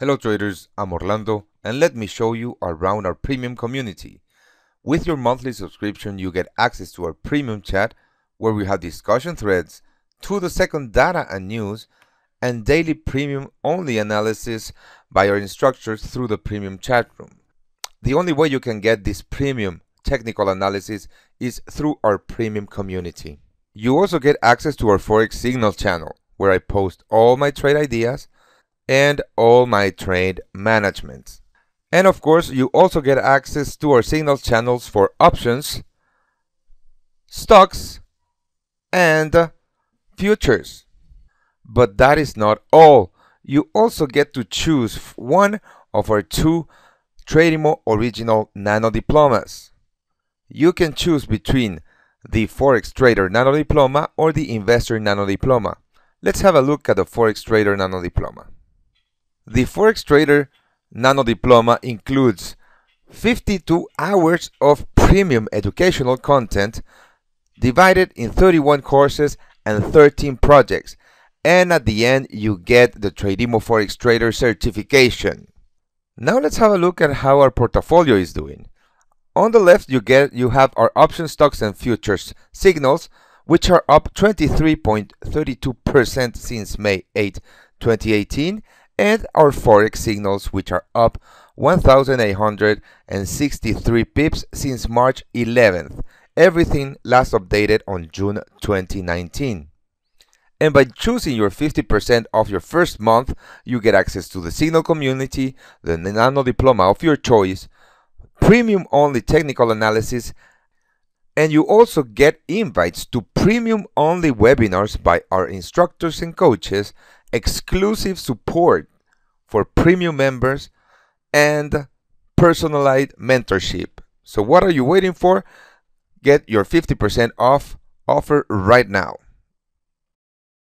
Hello traders, I'm Orlando and let me show you around our premium community. With your monthly subscription you get access to our premium chat where we have discussion threads, to the second data and news, and daily premium only analysis by our instructors through the premium chat room. The only way you can get this premium technical analysis is through our premium community. You also get access to our Forex Signal channel where I post all my trade ideas and all my trade management. And of course, you also get access to our signals channels for options, stocks, and futures. But that is not all. You also get to choose one of our two Tradimo Original Nano Diplomas. You can choose between the Forex Trader Nano Diploma or the Investor Nano Diploma. Let's have a look at the Forex Trader Nano Diploma. The Forex Trader Nano Diploma includes 52 hours of premium educational content divided in 31 courses and 13 projects. And at the end, you get the TradeMo Forex Trader certification. Now let's have a look at how our portfolio is doing. On the left, you get you have our option stocks and futures signals, which are up 23.32% since May 8, 2018, and our Forex signals, which are up 1,863 pips since March 11th, everything last updated on June 2019. And by choosing your 50% off your first month, you get access to the Signal community, the Nano Diploma of your choice, premium only technical analysis, and you also get invites to premium only webinars by our instructors and coaches, exclusive support for premium members and personalized mentorship. So what are you waiting for? Get your 50% off offer right now.